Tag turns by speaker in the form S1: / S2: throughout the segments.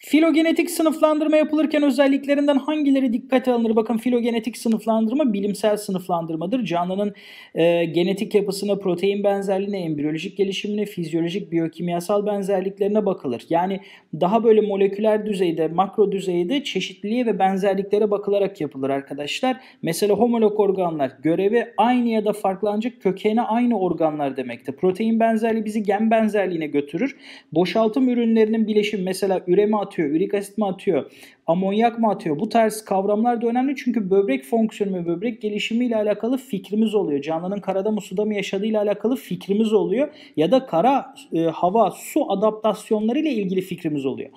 S1: Filogenetik sınıflandırma yapılırken özelliklerinden hangileri dikkate alınır? Bakın filogenetik sınıflandırma bilimsel sınıflandırmadır. Canlının e, genetik yapısına, protein benzerliğine, embriyolojik gelişimine, fizyolojik, biyokimyasal benzerliklerine bakılır. Yani daha böyle moleküler düzeyde, makro düzeyde çeşitliliğe ve benzerliklere bakılarak yapılır arkadaşlar. Mesela homolog organlar görevi aynı ya da farklı ancak kökeni aynı organlar demektir. Protein benzerliği bizi gen benzerliğine götürür. Boşaltım ürünlerinin bileşimi mesela üreme atıyor, ürik asit mi atıyor, amonyak mı atıyor? Bu tarz kavramlar da önemli çünkü böbrek fonksiyonu ve böbrek gelişimi ile alakalı fikrimiz oluyor. Canlının karada mı suda mı yaşadığı ile alakalı fikrimiz oluyor ya da kara, e, hava, su adaptasyonları ile ilgili fikrimiz oluyor.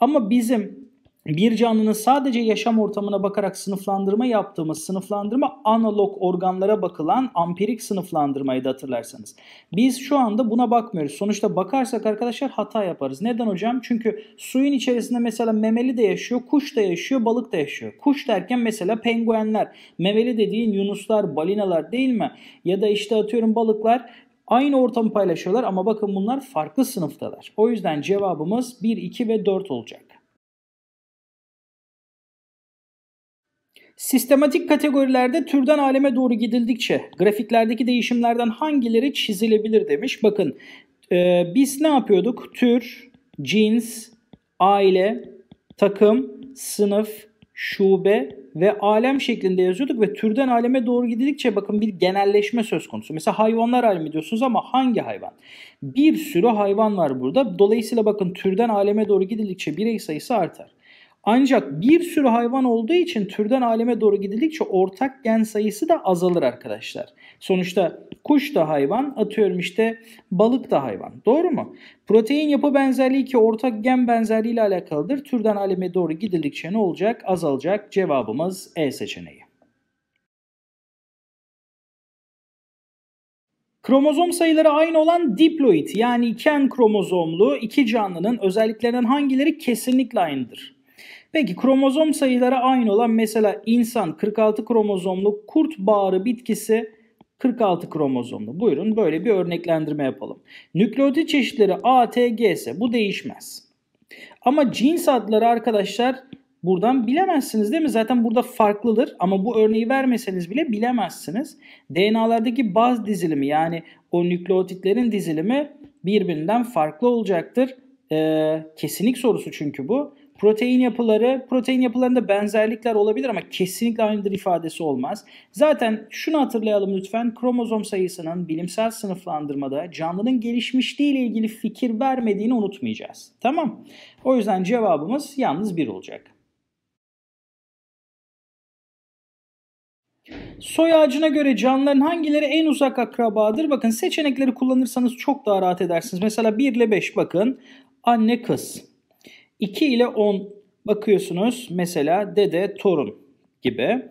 S1: Ama bizim bir canlının sadece yaşam ortamına bakarak sınıflandırma yaptığımız sınıflandırma analog organlara bakılan ampirik sınıflandırmayı da hatırlarsanız. Biz şu anda buna bakmıyoruz. Sonuçta bakarsak arkadaşlar hata yaparız. Neden hocam? Çünkü suyun içerisinde mesela memeli de yaşıyor, kuş da yaşıyor, balık da yaşıyor. Kuş derken mesela penguenler, memeli dediğin yunuslar, balinalar değil mi? Ya da işte atıyorum balıklar Aynı ortamı paylaşıyorlar ama bakın bunlar farklı sınıftalar. O yüzden cevabımız 1, 2 ve 4 olacak. Sistematik kategorilerde türden aleme doğru gidildikçe grafiklerdeki değişimlerden hangileri çizilebilir demiş. Bakın e, biz ne yapıyorduk? Tür, cins, aile, takım, sınıf, şube ve alem şeklinde yazıyorduk ve türden aleme doğru gidildikçe bakın bir genelleşme söz konusu. Mesela hayvanlar alemi diyorsunuz ama hangi hayvan? Bir sürü hayvan var burada. Dolayısıyla bakın türden aleme doğru gidildikçe birey sayısı artar. Ancak bir sürü hayvan olduğu için türden aleme doğru gidildikçe ortak gen sayısı da azalır arkadaşlar. Sonuçta kuş da hayvan, atıyorum işte balık da hayvan. Doğru mu? Protein yapı benzerliği ki ortak gen benzerliği ile alakalıdır. Türden aleme doğru gidildikçe ne olacak? Azalacak. Cevabımız E seçeneği. Kromozom sayıları aynı olan diploid yani iken kromozomlu iki canlının özelliklerinden hangileri kesinlikle aynıdır? Peki kromozom sayıları aynı olan mesela insan 46 kromozomlu, kurt bağrı bitkisi 46 kromozomlu. Buyurun böyle bir örneklendirme yapalım. Nükleotit çeşitleri A, T, G ise bu değişmez. Ama cins adları arkadaşlar buradan bilemezsiniz değil mi? Zaten burada farklıdır ama bu örneği vermeseniz bile bilemezsiniz. DNA'lardaki baz dizilimi yani o nükleotitlerin dizilimi birbirinden farklı olacaktır. Ee, kesinlik sorusu çünkü bu. Protein yapıları, protein yapılarında benzerlikler olabilir ama kesinlikle aynıdır ifadesi olmaz. Zaten şunu hatırlayalım lütfen. Kromozom sayısının bilimsel sınıflandırmada canlının gelişmişliği ile ilgili fikir vermediğini unutmayacağız. Tamam. O yüzden cevabımız yalnız bir olacak. Soy ağacına göre canlıların hangileri en uzak akrabadır? Bakın seçenekleri kullanırsanız çok daha rahat edersiniz. Mesela 1 ile 5 bakın. Anne kız. 2 ile 10 bakıyorsunuz mesela dede torun gibi.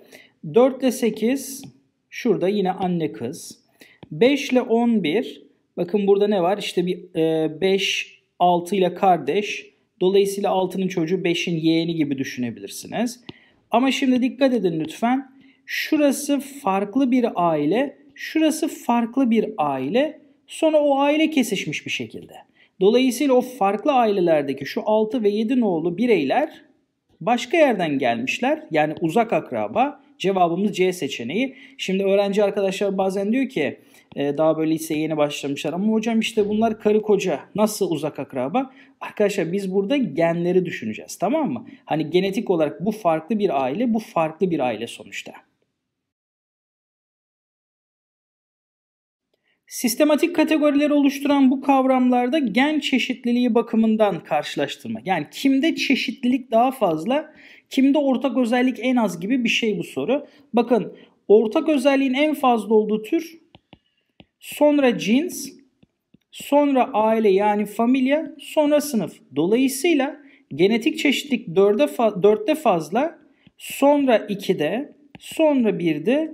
S1: 4 ile 8 şurada yine anne kız. 5 ile 11 bakın burada ne var? işte bir 5 e, 6 ile kardeş. Dolayısıyla 6'nın çocuğu 5'in yeğeni gibi düşünebilirsiniz. Ama şimdi dikkat edin lütfen. Şurası farklı bir aile, şurası farklı bir aile. Sonra o aile kesişmiş bir şekilde. Dolayısıyla o farklı ailelerdeki şu 6 ve 7 nolu bireyler başka yerden gelmişler. Yani uzak akraba. Cevabımız C seçeneği. Şimdi öğrenci arkadaşlar bazen diyor ki e, daha böyle liseye yeni başlamışlar ama hocam işte bunlar karı koca nasıl uzak akraba? Arkadaşlar biz burada genleri düşüneceğiz tamam mı? Hani genetik olarak bu farklı bir aile bu farklı bir aile sonuçta. Sistematik kategorileri oluşturan bu kavramlarda gen çeşitliliği bakımından karşılaştırma. Yani kimde çeşitlilik daha fazla, kimde ortak özellik en az gibi bir şey bu soru. Bakın ortak özelliğin en fazla olduğu tür, sonra cins, sonra aile yani familia, sonra sınıf. Dolayısıyla genetik çeşitlilik 4'te fazla, sonra 2'de, sonra 1'de,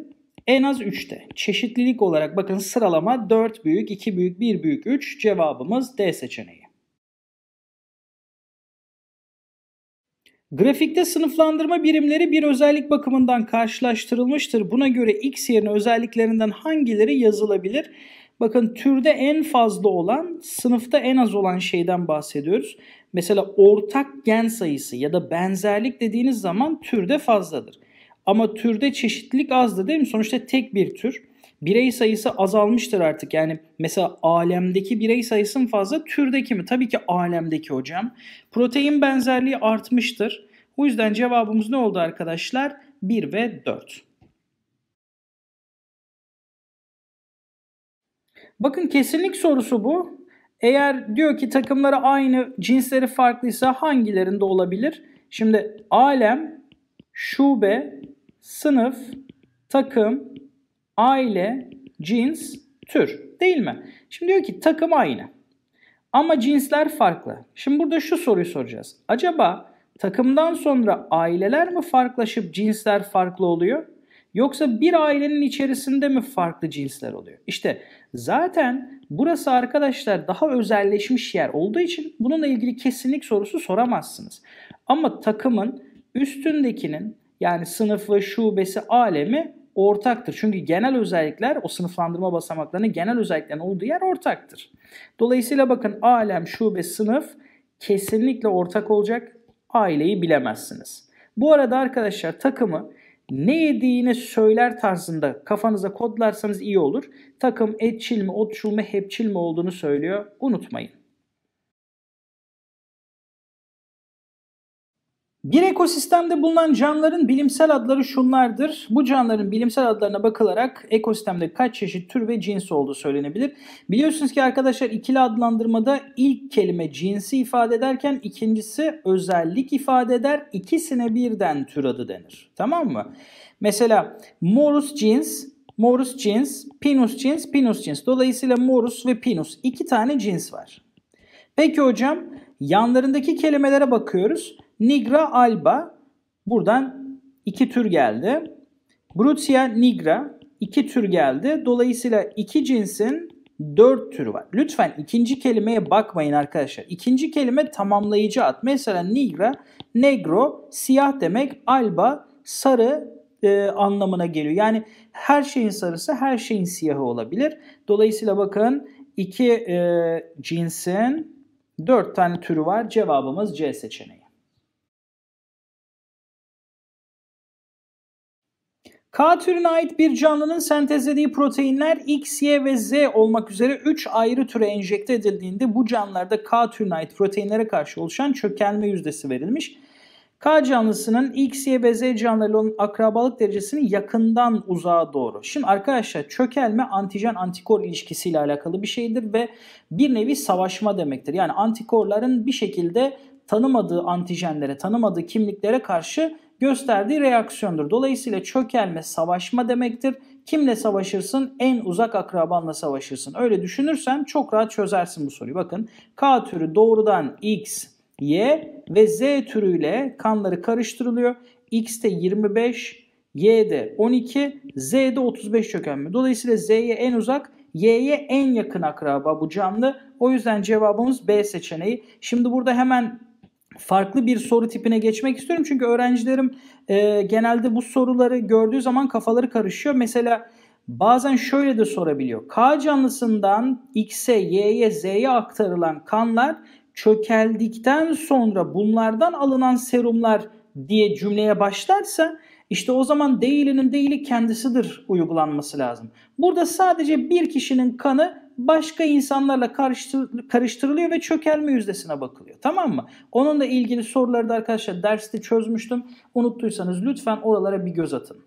S1: en az 3'te. Çeşitlilik olarak bakın sıralama 4 büyük, 2 büyük, 1 büyük, 3. Cevabımız D seçeneği. Grafikte sınıflandırma birimleri bir özellik bakımından karşılaştırılmıştır. Buna göre x yerine özelliklerinden hangileri yazılabilir? Bakın türde en fazla olan, sınıfta en az olan şeyden bahsediyoruz. Mesela ortak gen sayısı ya da benzerlik dediğiniz zaman türde fazladır. Ama türde çeşitlilik azdı değil mi? Sonuçta tek bir tür. Birey sayısı azalmıştır artık. Yani mesela alemdeki birey sayısının fazla türdeki mi? Tabii ki alemdeki hocam. Protein benzerliği artmıştır. O yüzden cevabımız ne oldu arkadaşlar? 1 ve 4. Bakın kesinlik sorusu bu. Eğer diyor ki takımları aynı, cinsleri farklıysa hangilerinde olabilir? Şimdi alem, şube, sınıf, takım, aile, cins, tür değil mi? Şimdi diyor ki takım aynı. Ama cinsler farklı. Şimdi burada şu soruyu soracağız. Acaba takımdan sonra aileler mi farklılaşıp cinsler farklı oluyor? Yoksa bir ailenin içerisinde mi farklı cinsler oluyor? İşte zaten burası arkadaşlar daha özelleşmiş yer olduğu için bununla ilgili kesinlik sorusu soramazsınız. Ama takımın üstündekinin yani sınıfı, şubesi, alemi ortaktır. Çünkü genel özellikler o sınıflandırma basamaklarının genel özelliklerin olduğu yer ortaktır. Dolayısıyla bakın alem, şube, sınıf kesinlikle ortak olacak. Aileyi bilemezsiniz. Bu arada arkadaşlar takımı ne yediğini söyler tarzında kafanıza kodlarsanız iyi olur. Takım etçil mi, otçul mu, hepçil mi olduğunu söylüyor. Unutmayın. Bir ekosistemde bulunan canlıların bilimsel adları şunlardır. Bu canlıların bilimsel adlarına bakılarak ekosistemde kaç çeşit tür ve cins olduğu söylenebilir. Biliyorsunuz ki arkadaşlar ikili adlandırmada ilk kelime cinsi ifade ederken ikincisi özellik ifade eder. İkisine birden tür adı denir. Tamam mı? Mesela morus cins, morus cins, pinus cins, pinus cins. Dolayısıyla morus ve pinus iki tane cins var. Peki hocam yanlarındaki kelimelere bakıyoruz. Nigra alba buradan iki tür geldi. Brutia nigra iki tür geldi. Dolayısıyla iki cinsin dört türü var. Lütfen ikinci kelimeye bakmayın arkadaşlar. İkinci kelime tamamlayıcı at. Mesela nigra, negro siyah demek, alba sarı e, anlamına geliyor. Yani her şeyin sarısı her şeyin siyahı olabilir. Dolayısıyla bakın iki e, cinsin dört tane türü var. Cevabımız C seçeneği. K türüne ait bir canlının sentezlediği proteinler X, Y ve Z olmak üzere 3 ayrı türe enjekte edildiğinde bu canlılarda K türüne ait proteinlere karşı oluşan çökelme yüzdesi verilmiş. K canlısının X, Y ve Z canlılarıyla olan akrabalık derecesini yakından uzağa doğru. Şimdi arkadaşlar çökelme antijen antikor ilişkisiyle alakalı bir şeydir ve bir nevi savaşma demektir. Yani antikorların bir şekilde tanımadığı antijenlere, tanımadığı kimliklere karşı gösterdiği reaksiyondur. Dolayısıyla çökelme savaşma demektir. Kimle savaşırsın? En uzak akrabanla savaşırsın. Öyle düşünürsen çok rahat çözersin bu soruyu. Bakın K türü doğrudan X, Y ve Z türüyle kanları karıştırılıyor. X'te 25, Y'de 12, Z'de 35 çökelme. Dolayısıyla Z'ye en uzak Y'ye en yakın akraba bu canlı. O yüzden cevabımız B seçeneği. Şimdi burada hemen farklı bir soru tipine geçmek istiyorum. Çünkü öğrencilerim e, genelde bu soruları gördüğü zaman kafaları karışıyor. Mesela bazen şöyle de sorabiliyor. K canlısından X'e, Y'ye, Z'ye aktarılan kanlar çökeldikten sonra bunlardan alınan serumlar diye cümleye başlarsa işte o zaman değilinin değili kendisidir uygulanması lazım. Burada sadece bir kişinin kanı başka insanlarla karıştır, karıştırılıyor ve çökelme yüzdesine bakılıyor. Tamam mı? Onunla ilgili soruları da arkadaşlar derste çözmüştüm. Unuttuysanız lütfen oralara bir göz atın.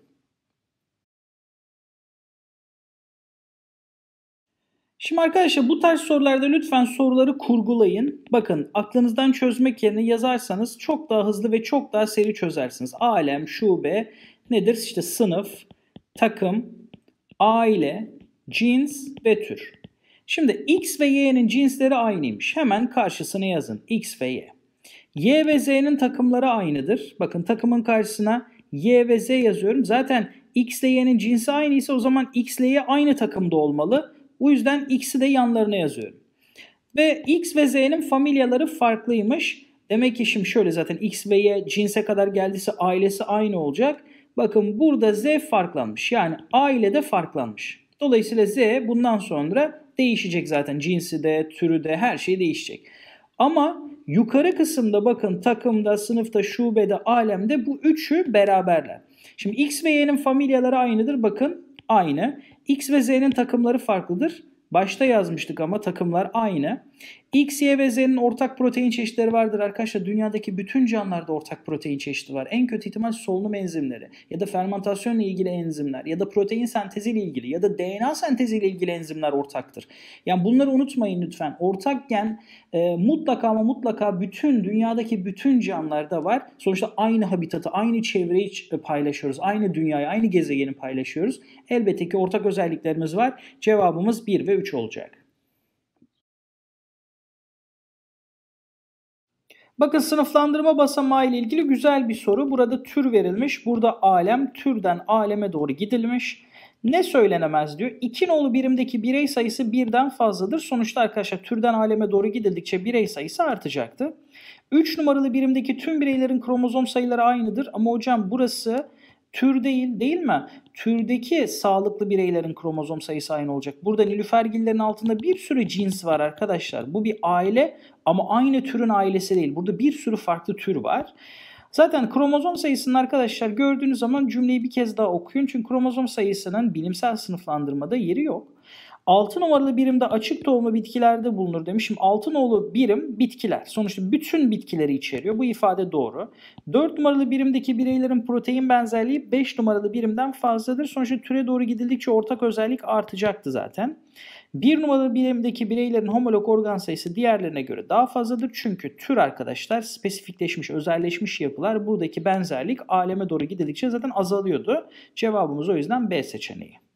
S1: Şimdi arkadaşlar bu tarz sorularda lütfen soruları kurgulayın. Bakın aklınızdan çözmek yerine yazarsanız çok daha hızlı ve çok daha seri çözersiniz. Alem, şube nedir? İşte sınıf, takım, aile, cins ve tür. Şimdi x ve y'nin cinsleri aynıymış. Hemen karşısını yazın. x ve y. y ve z'nin takımları aynıdır. Bakın takımın karşısına y ve z yazıyorum. Zaten x ile y'nin cinsi aynıysa o zaman x ile y aynı takımda olmalı. O yüzden x'i de yanlarına yazıyorum. Ve x ve z'nin familyaları farklıymış. Demek ki şimdi şöyle zaten x ve y cinse kadar geldiyse ailesi aynı olacak. Bakın burada z farklanmış. Yani aile de farklanmış. Dolayısıyla z bundan sonra değişecek zaten. Cinsi de, türü de her şey değişecek. Ama yukarı kısımda bakın takımda, sınıfta, şubede, alemde bu üçü beraberler. Şimdi X ve Y'nin familyaları aynıdır. Bakın aynı. X ve Z'nin takımları farklıdır. Başta yazmıştık ama takımlar aynı. X, Y ve Z'nin ortak protein çeşitleri vardır arkadaşlar. Dünyadaki bütün canlılarda ortak protein çeşidi var. En kötü ihtimal solunum enzimleri ya da fermentasyonla ilgili enzimler ya da protein senteziyle ilgili ya da DNA senteziyle ilgili enzimler ortaktır. Yani bunları unutmayın lütfen. Ortak gen e, mutlaka ama mutlaka bütün dünyadaki bütün canlılarda var. Sonuçta aynı habitatı, aynı çevreyi e, paylaşıyoruz. Aynı dünyayı, aynı gezegeni paylaşıyoruz. Elbette ki ortak özelliklerimiz var. Cevabımız 1 ve 3 olacak. Bakın sınıflandırma basamağı ile ilgili güzel bir soru. Burada tür verilmiş. Burada alem, türden aleme doğru gidilmiş. Ne söylenemez diyor. İki nolu birimdeki birey sayısı birden fazladır. Sonuçta arkadaşlar türden aleme doğru gidildikçe birey sayısı artacaktı. Üç numaralı birimdeki tüm bireylerin kromozom sayıları aynıdır. Ama hocam burası Tür değil değil mi? Türdeki sağlıklı bireylerin kromozom sayısı aynı olacak. Burada nilüfergillerin altında bir sürü cins var arkadaşlar. Bu bir aile ama aynı türün ailesi değil. Burada bir sürü farklı tür var. Zaten kromozom sayısını arkadaşlar gördüğünüz zaman cümleyi bir kez daha okuyun. Çünkü kromozom sayısının bilimsel sınıflandırmada yeri yok. 6 numaralı birimde açık tohumlu bitkilerde bulunur demişim. 6 nolu birim bitkiler. Sonuçta bütün bitkileri içeriyor. Bu ifade doğru. 4 numaralı birimdeki bireylerin protein benzerliği 5 numaralı birimden fazladır. Sonuçta türe doğru gidildikçe ortak özellik artacaktı zaten. 1 numaralı birimdeki bireylerin homolog organ sayısı diğerlerine göre daha fazladır. Çünkü tür arkadaşlar spesifikleşmiş, özelleşmiş yapılar. Buradaki benzerlik aleme doğru gidildikçe zaten azalıyordu. Cevabımız o yüzden B seçeneği.